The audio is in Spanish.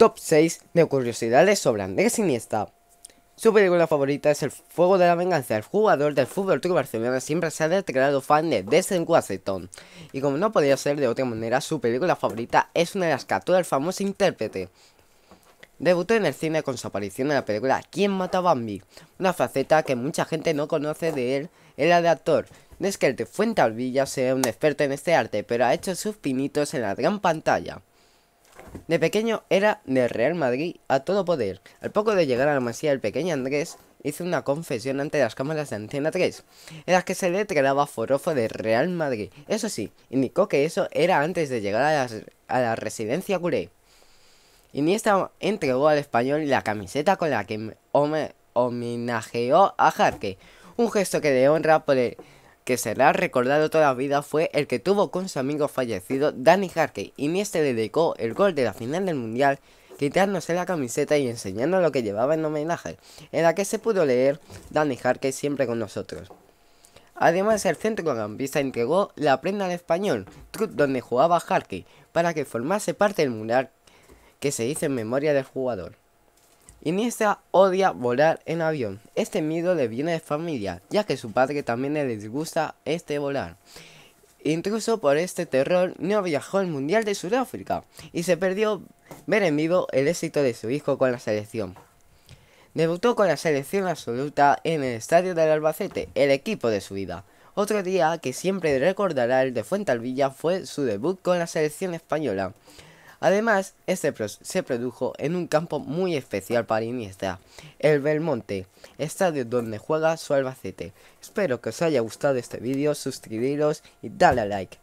Top 6 de curiosidades sobre Andrés Iniesta. Su película favorita es El Fuego de la Venganza. El jugador del Fútbol Club Barcelona siempre se ha declarado fan de Destin Washington. Y como no podía ser de otra manera, su película favorita es una de las capturas del famoso intérprete. Debutó en el cine con su aparición en la película ¿Quién mata a Bambi? Una faceta que mucha gente no conoce de él, era de actor. No es que el de Fuente Alvilla sea un experto en este arte, pero ha hecho sus pinitos en la gran pantalla. De pequeño era de Real Madrid a todo poder. Al poco de llegar a la masía el pequeño Andrés hizo una confesión ante las cámaras de Antena 3, en las que se le declaraba forofo de Real Madrid. Eso sí, indicó que eso era antes de llegar a, la residencia Curé. Iniesta entregó al español la camiseta con la que homenajeó a Jarque, un gesto que de honra por el que será recordado toda la vida fue el que tuvo con su amigo fallecido Danny Harkey y Nieste le dedicó el gol de la final del Mundial quitándose la camiseta y enseñando lo que llevaba en homenaje, en la que se pudo leer Danny Harkey siempre con nosotros. Además, el centrocampista entregó la prenda al español, donde jugaba Harkey, para que formase parte del mural que se hizo en memoria del jugador. Iniesta odia volar en avión. Este miedo le viene de familia, ya que su padre también le disgusta este volar. Incluso por este terror no viajó al Mundial de Sudáfrica y se perdió ver en vivo el éxito de su hijo con la selección. Debutó con la selección absoluta en el Estadio del Albacete, el equipo de su vida. Otro día que siempre recordará el de Villa fue su debut con la selección española. Además, este se produjo en un campo muy especial para Iniesta, el Belmonte, estadio donde juega su Albacete. Espero que os haya gustado este vídeo, suscribiros y dale a like.